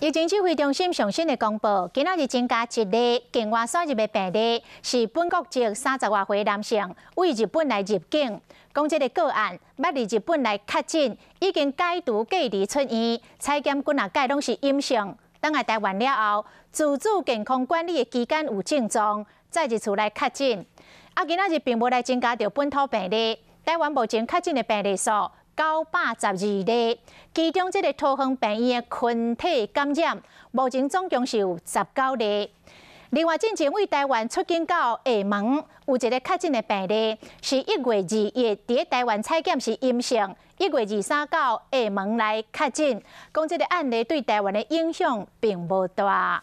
疫情指挥中心上细的公布，今仔日增加一例境外输入的病例，是本国籍三十多岁男性，为日本来入境。讲即个个案，捌日本来确诊，已经解毒隔离出院，采检啊果拢是阴性。等下台湾了后，自主健康管理的期间有症状，再一次来确诊。啊，今仔日并无来增加到本土病例。台湾目前确诊的病例数。九百十二例，其中这个突亨病院的群体感染，目前总共是有十九例。另外，之前为台湾出境到厦门有一个确诊的病例，是一月二也，台湾采检是阴性，一月二三到厦门来确诊，讲这个案例对台湾的影响并无大。